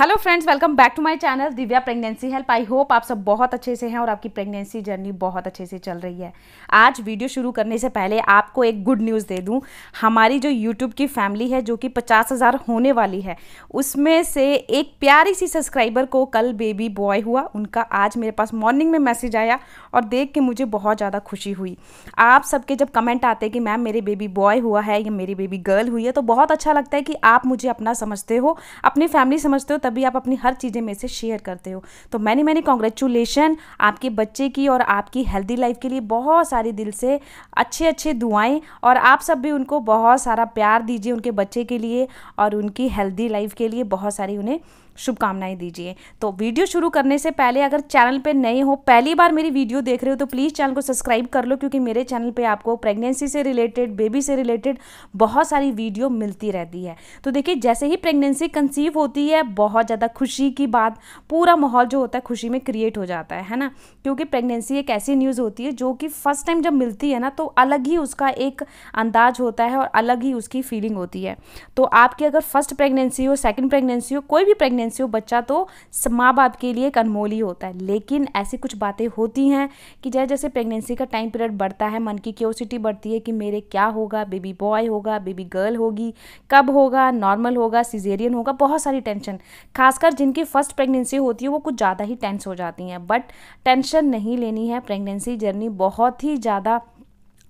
hello friends welcome back to my channel Divya pregnancy help I hope आप सब बहुत अच्छे से हैं और आपकी प्रेगनेंसी जर्नी बहुत अच्छे से चल रही है आज वीडियो शुरू करने से पहले आपको एक गुड न्यूज़ दे दूं हमारी जो यूट्यूब की फैमिली है जो कि पचास हज़ार होने वाली है उसमें से एक प्यारी सी सब्सक्राइबर को कल बेबी बॉय हुआ उनका आज मेरे पास मॉर्निंग में मैसेज आया और देख के मुझे बहुत ज़्यादा खुशी हुई आप सबके जब कमेंट आते कि मैम मेरे बेबी बॉय हुआ है या मेरी बेबी गर्ल हुई है तो बहुत अच्छा लगता है कि आप मुझे अपना समझते हो अपनी फैमिली समझते हो तभी आप अपनी हर चीज़ें में से शेयर करते हो तो मैनी मैनी कॉन्ग्रेचुलेशन आपके बच्चे की और आपकी हेल्दी लाइफ के लिए बहुत सारी दिल से अच्छे अच्छे दुआएं और आप सब भी उनको बहुत सारा प्यार दीजिए उनके बच्चे के लिए और उनकी हेल्दी लाइफ के लिए बहुत सारी उन्हें शुभकामनाएं दीजिए तो वीडियो शुरू करने से पहले अगर चैनल पर नए हो पहली बार मेरी वीडियो देख रहे हो तो प्लीज़ चैनल को सब्सक्राइब कर लो क्योंकि मेरे चैनल पर आपको प्रेगनेंसी से रिलेटेड बेबी से रिलेटेड बहुत सारी वीडियो मिलती रहती है तो देखिए जैसे ही प्रेगनेंसी कंसीव होती है बहुत ज़्यादा खुशी की बात पूरा माहौल जो होता है खुशी में क्रिएट हो जाता है है ना क्योंकि प्रेगनेंसी एक ऐसी न्यूज़ होती है जो कि फर्स्ट टाइम जब मिलती है ना तो अलग ही उसका एक अंदाज होता है और अलग ही उसकी फीलिंग होती है तो आपकी अगर फर्स्ट प्रेगनेंसी हो सेकेंड प्रेगनेंसी हो कोई भी प्रेगनेंसी प्रेगनेंसी हो बच्चा तो माँ बाप के लिए एक अनमोल ही होता है लेकिन ऐसी कुछ बातें होती हैं कि जैसे जैसे प्रेगनेंसी का टाइम पीरियड बढ़ता है मन की क्योसिटी बढ़ती है कि मेरे क्या होगा बेबी बॉय होगा बेबी गर्ल होगी कब होगा नॉर्मल होगा सिजेरियन होगा बहुत सारी टेंशन खासकर जिनकी फर्स्ट प्रेगनेंसी होती है वो कुछ ज़्यादा ही टेंस हो जाती हैं बट टेंशन नहीं लेनी है प्रेगनेंसी जर्नी बहुत ही ज़्यादा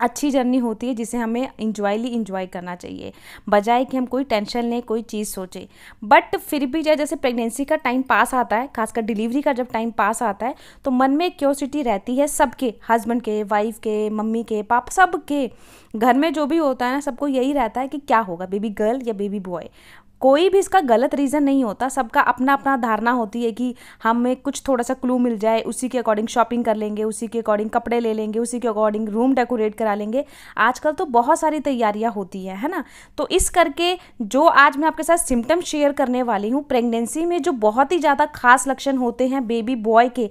अच्छी जर्नी होती है जिसे हमें इंजॉयली इंजॉय करना चाहिए बजाय कि हम कोई टेंशन लें कोई चीज़ सोचें बट फिर भी जब जैसे प्रेगनेंसी का टाइम पास आता है खासकर डिलीवरी का जब टाइम पास आता है तो मन में क्योसिटी रहती है सबके हस्बैंड के वाइफ के मम्मी के पाप सबके घर में जो भी होता है ना सबको यही रहता है कि क्या होगा बेबी गर्ल या बेबी बॉय कोई भी इसका गलत रीज़न नहीं होता सबका अपना अपना धारणा होती है कि हमें कुछ थोड़ा सा क्लू मिल जाए उसी के अकॉर्डिंग शॉपिंग कर लेंगे उसी के अकॉर्डिंग कपड़े ले लेंगे उसी के अकॉर्डिंग रूम डेकोरेट करा लेंगे आजकल तो बहुत सारी तैयारियाँ होती है है ना तो इस करके जो आज मैं आपके साथ सिम्टम शेयर करने वाली हूँ प्रेगनेंसी में जो बहुत ही ज़्यादा खास लक्षण होते हैं बेबी बॉय के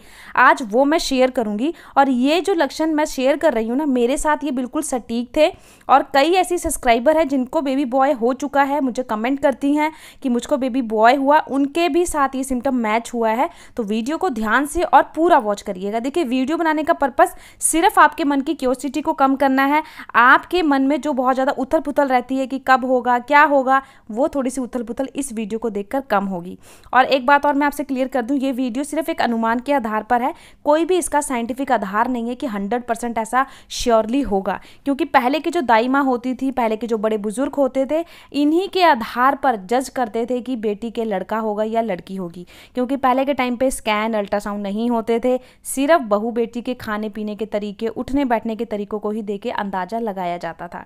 आज वो मैं शेयर करूँगी और ये जो लक्षण मैं शेयर कर रही हूँ ना मेरे साथ ये बिल्कुल सटीक थे और कई ऐसी सब्सक्राइबर हैं जिनको बेबी बॉय हो चुका है मुझे कमेंट करती हैं हैं कि मुझको बेबी बॉय हुआ उनके भी साथ ये सिम्टम मैच हुआ है तो वीडियो को ध्यान से और पूरा वॉच करिएगा देखिए वीडियो बनाने का पर्पस सिर्फ आपके मन की क्योसिटी को कम करना है आपके मन में जो बहुत ज़्यादा उथल पुथल रहती है कि कब होगा क्या होगा वो थोड़ी सी उथल पुथल इस वीडियो को देखकर कम होगी और एक बात और मैं आपसे क्लियर कर दूँ ये वीडियो सिर्फ एक अनुमान के आधार पर है कोई भी इसका साइंटिफिक आधार नहीं है कि हंड्रेड ऐसा श्योरली होगा क्योंकि पहले की जो दाई माँ होती थी पहले के जो बड़े बुजुर्ग होते थे इन्हीं के आधार पर जज करते थे कि बेटी के लड़का होगा या लड़की होगी क्योंकि पहले के टाइम पे स्कैन अल्ट्रासाउंड नहीं होते थे सिर्फ बहू बेटी के खाने पीने के तरीके उठने बैठने के तरीकों को ही दे के अंदाज़ा लगाया जाता था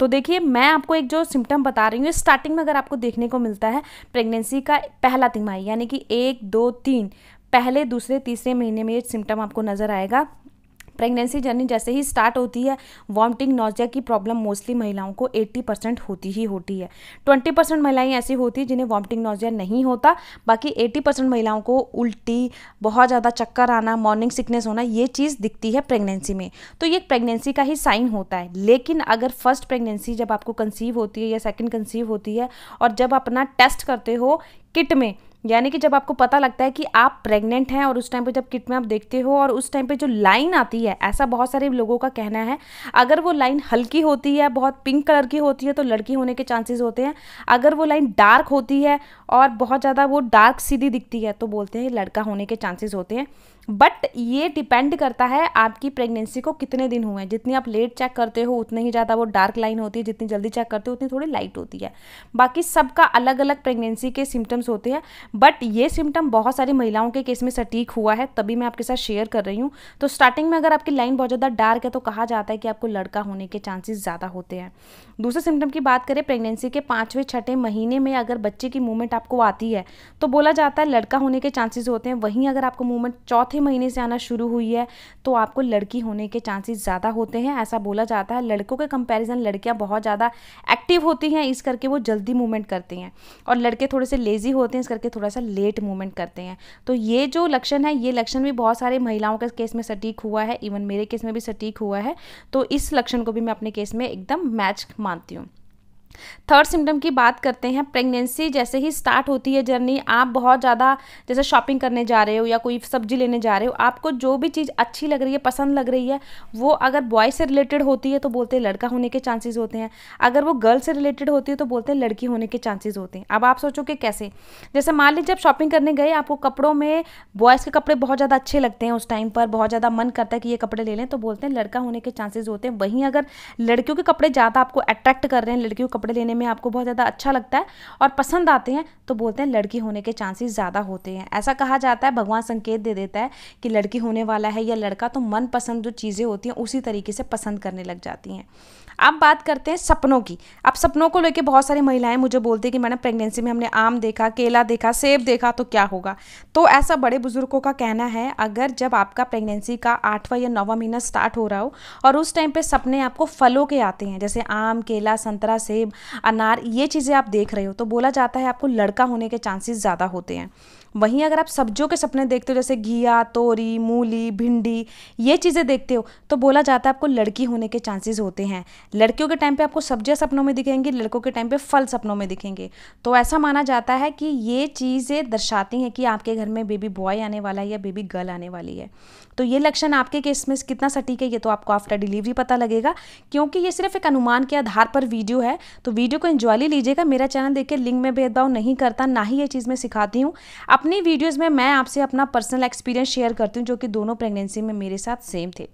तो देखिए मैं आपको एक जो सिम्टम बता रही हूँ स्टार्टिंग में अगर आपको देखने को मिलता है प्रेगनेंसी का पहला तिमाही यानी कि एक दो तीन पहले दूसरे तीसरे महीने में ये सिम्टम आपको नज़र आएगा प्रेगनेंसी जर्नी जैसे ही स्टार्ट होती है वॉमिटिंग नोजिया की प्रॉब्लम मोस्टली महिलाओं को 80 परसेंट होती ही होती है 20 परसेंट महिलाएँ ऐसी होती हैं जिन्हें वॉमिटिंग नोजिया नहीं होता बाकी 80 परसेंट महिलाओं को उल्टी बहुत ज़्यादा चक्कर आना मॉर्निंग सिकनेस होना ये चीज़ दिखती है प्रेगनेंसी में तो ये प्रेगनेंसी का ही साइन होता है लेकिन अगर फर्स्ट प्रेगनेंसी जब आपको कंसीव होती है या सेकेंड कंसीव होती है और जब अपना टेस्ट करते हो किट में यानी कि जब आपको पता लगता है कि आप प्रेग्नेंट हैं और उस टाइम पे जब किट में आप देखते हो और उस टाइम पे जो लाइन आती है ऐसा बहुत सारे लोगों का कहना है अगर वो लाइन हल्की होती है बहुत पिंक कलर की होती है तो लड़की होने के चांसेस होते हैं अगर वो लाइन डार्क होती है और बहुत ज़्यादा वो डार्क सीधी दिखती है तो बोलते हैं लड़का होने के चांसेज होते हैं बट ये डिपेंड करता है आपकी प्रेगनेंसी को कितने दिन हुए हैं जितनी आप लेट चेक करते हो उतनी ही ज़्यादा वो डार्क लाइन होती है जितनी जल्दी चेक करते हो उतनी थोड़ी लाइट होती है बाकी सबका अलग अलग प्रेगनेंसी के सिम्टम्स होते हैं बट ये सिम्टम बहुत सारी महिलाओं के केस में सटीक हुआ है तभी मैं आपके साथ शेयर कर रही हूँ तो स्टार्टिंग में अगर आपकी लाइन बहुत ज़्यादा डार्क है तो कहा जाता है कि आपको लड़का होने के चांसेस ज़्यादा होते हैं दूसरे सिम्टम की बात करें प्रेगनेंसी के पाँचवें छठे महीने में अगर बच्चे की मूवमेंट आपको आती है तो बोला जाता है लड़का होने के चांसेज होते हैं वहीं अगर आपको मूवमेंट चौथे महीने से आना शुरू हुई है तो आपको लड़की होने के चांसेज ज़्यादा होते हैं ऐसा बोला जाता है लड़कों के कंपेरिजन लड़कियां बहुत ज़्यादा एक्टिव होती हैं इस करके वो जल्दी मूवमेंट करती हैं और लड़के थोड़े से लेज़ी होते हैं इस करके थोड़ा सा लेट मूवमेंट करते हैं तो ये जो लक्षण है ये लक्षण भी बहुत सारे महिलाओं के केस में सटीक हुआ है इवन मेरे केस में भी सटीक हुआ है तो इस लक्षण को भी मैं अपने केस में एकदम मैच मानती हूँ थर्ड सिम्टम की बात करते हैं प्रेगनेंसी जैसे ही स्टार्ट होती है जर्नी आप बहुत ज़्यादा जैसे शॉपिंग करने जा रहे हो या कोई सब्जी लेने जा रहे हो आपको जो भी चीज़ अच्छी लग रही है पसंद लग रही है वो अगर बॉय से रिलेटेड होती है तो बोलते हैं लड़का होने के चांसेस होते हैं अगर वो गर्ल से रिलेटेड होती है तो बोलते हैं लड़की होने के चांसेज होते हैं अब आप सोचो कि कैसे जैसे मान लीजिए आप शॉपिंग करने गए आपको कपड़ों में बॉयज़ के कपड़े बहुत ज़्यादा अच्छे लगते हैं उस टाइम पर बहुत ज़्यादा मन करता है कि ये कपड़े ले लें तो बोलते हैं लड़का होने के चांसेज होते हैं वहीं अगर लड़कियों के कपड़े ज़्यादा आपको अट्रैक्ट कर रहे हैं लड़कियों के कपड़े लेने में आपको बहुत ज़्यादा अच्छा लगता है और पसंद आते हैं तो बोलते हैं लड़की होने के चांसेस ज़्यादा होते हैं ऐसा कहा जाता है भगवान संकेत दे देता है कि लड़की होने वाला है या लड़का तो मनपसंद जो चीज़ें होती हैं उसी तरीके से पसंद करने लग जाती हैं अब बात करते हैं सपनों की अब सपनों को लेकर बहुत सारी महिलाएं मुझे बोलती हैं कि मैंने प्रेगनेंसी में हमने आम देखा केला देखा सेब देखा तो क्या होगा तो ऐसा बड़े बुजुर्गों का कहना है अगर जब आपका प्रेगनेंसी का आठवां या नौवा महीना स्टार्ट हो रहा हो और उस टाइम पर सपने आपको फलों के आते हैं जैसे आम केला संतरा सेब अनार ये चीज़ें आप देख रहे हो तो बोला जाता है आपको लड़का होने के चांसेस ज़्यादा होते हैं वहीं अगर आप सब्जियों के सपने देखते हो जैसे घिया तोरी मूली भिंडी ये चीज़ें देखते हो तो बोला जाता है आपको लड़की होने के चांसेस होते हैं लड़कियों के टाइम पर आपको सब्जियाँ सपनों में दिखेंगी लड़कों के टाइम पर फल सपनों में दिखेंगे तो ऐसा माना जाता है कि ये चीज़ें दर्शाती हैं कि आपके घर में बेबी बॉय आने वाला है या बेबी गर्ल आने वाली है तो ये लक्षण आपके केस में कितना सटीक है ये तो आपको आफ्टर डिलीवरी पता लगेगा क्योंकि ये सिर्फ एक अनुमान के आधार पर वीडियो है तो वीडियो को इन्जॉय लीजिएगा मेरा चैनल देख के में भेदभाव नहीं करता ना ही ये चीज़ मैं सिखाती हूँ अपनी वीडियोज़ में मैं आपसे अपना पर्सनल एक्सपीरियंस शेयर करती हूँ जो कि दोनों प्रेगनेंसी में मेरे साथ सेम थे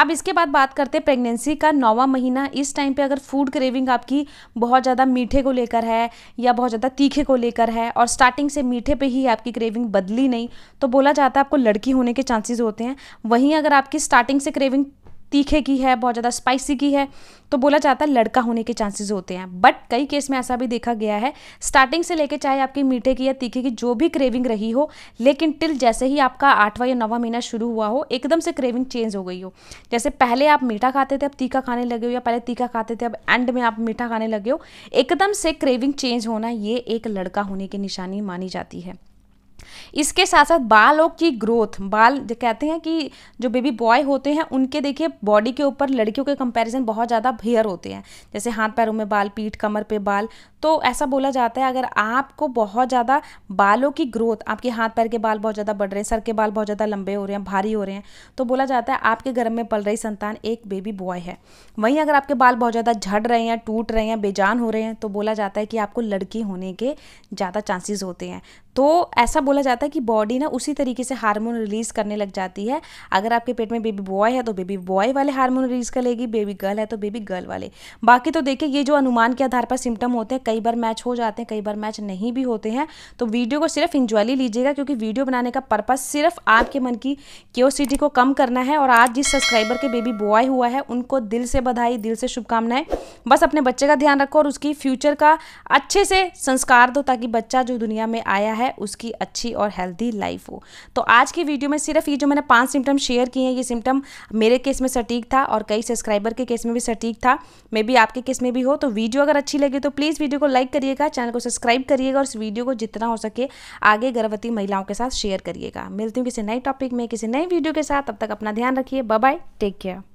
अब इसके बाद बात करते हैं प्रेगनेंसी का नौवा महीना इस टाइम पर अगर फूड क्रेविंग आपकी बहुत ज़्यादा मीठे को लेकर है या बहुत ज़्यादा तीखे को लेकर है और स्टार्टिंग से मीठे पे ही आपकी क्रेविंग बदली नहीं तो बोला जाता है आपको लड़की होने के चांसेस होते हैं वहीं अगर आपकी स्टार्टिंग से क्रेविंग तीखे की है बहुत ज़्यादा स्पाइसी की है तो बोला जाता है लड़का होने के चांसेस होते हैं बट कई केस में ऐसा भी देखा गया है स्टार्टिंग से लेके चाहे आपकी मीठे की या तीखे की जो भी क्रेविंग रही हो लेकिन टिल जैसे ही आपका आठवां या नवा महीना शुरू हुआ हो एकदम से क्रेविंग चेंज हो गई हो जैसे पहले आप मीठा खाते थे अब तीखा खाने लगे हो या पहले तीखा खाते थे अब एंड में आप मीठा खाने लगे हो एकदम से क्रेविंग चेंज होना ये एक लड़का होने की निशानी मानी जाती है इसके साथ साथ बालों की ग्रोथ बाल जो कहते हैं कि जो बेबी बॉय होते हैं उनके देखिए बॉडी के ऊपर लड़कियों के कंपैरिजन बहुत ज़्यादा हेयर होते हैं जैसे हाथ पैरों में बाल पीठ कमर पे बाल तो ऐसा बोला जाता है अगर आपको बहुत ज़्यादा बालों की ग्रोथ आपके हाथ पैर के बाल बहुत ज़्यादा बढ़ रहे हैं सर के बाल बहुत ज़्यादा लंबे हो रहे हैं भारी हो रहे हैं तो बोला जाता है आपके घर में पल रही संतान एक बेबी बॉय है वहीं अगर आपके बाल बहुत ज़्यादा झड़ रहे हैं टूट रहे हैं बेजान हो रहे हैं तो बोला जाता है कि आपको लड़की होने के ज़्यादा चांसेस होते हैं तो ऐसा बोला जाता है कि बॉडी ना उसी तरीके से हार्मोन रिलीज़ करने लग जाती है अगर आपके पेट में बेबी बॉय है तो बेबी बॉय वाले हार्मोन रिलीज़ कर लेगी बेबी गर्ल है तो बेबी गर्ल वाले बाकी तो देखिए ये जो अनुमान के आधार पर सिम्टम होते हैं कई बार मैच हो जाते हैं कई बार मैच नहीं भी होते हैं तो वीडियो को सिर्फ इंजॉयली लीजिएगा क्योंकि वीडियो बनाने का पर्पज़ सिर्फ आपके मन की क्योसिटी को कम करना है और आज जिस सब्सक्राइबर के बेबी बॉय हुआ है उनको दिल से बधाई दिल से शुभकामनाएं बस अपने बच्चे का ध्यान रखो और उसकी फ्यूचर का अच्छे से संस्कार दो ताकि बच्चा जो दुनिया में आया है है उसकी अच्छी और हेल्दी लाइफ हो तो आज की वीडियो में सिर्फ ये जो मैंने पांच सिम्टम शेयर किए हैं ये सिम्टम मेरे केस में सटीक था और कई सब्सक्राइबर के केस में भी सटीक था मे बी आपके केस में भी हो तो वीडियो अगर अच्छी लगे तो प्लीज़ वीडियो को लाइक करिएगा चैनल को सब्सक्राइब करिएगा और इस वीडियो को जितना हो सके आगे गर्भवती महिलाओं के साथ शेयर करिएगा मिलती हूँ किसी नए टॉपिक में किसी नए वीडियो के साथ तब तक अपना ध्यान रखिए बाय टेक केयर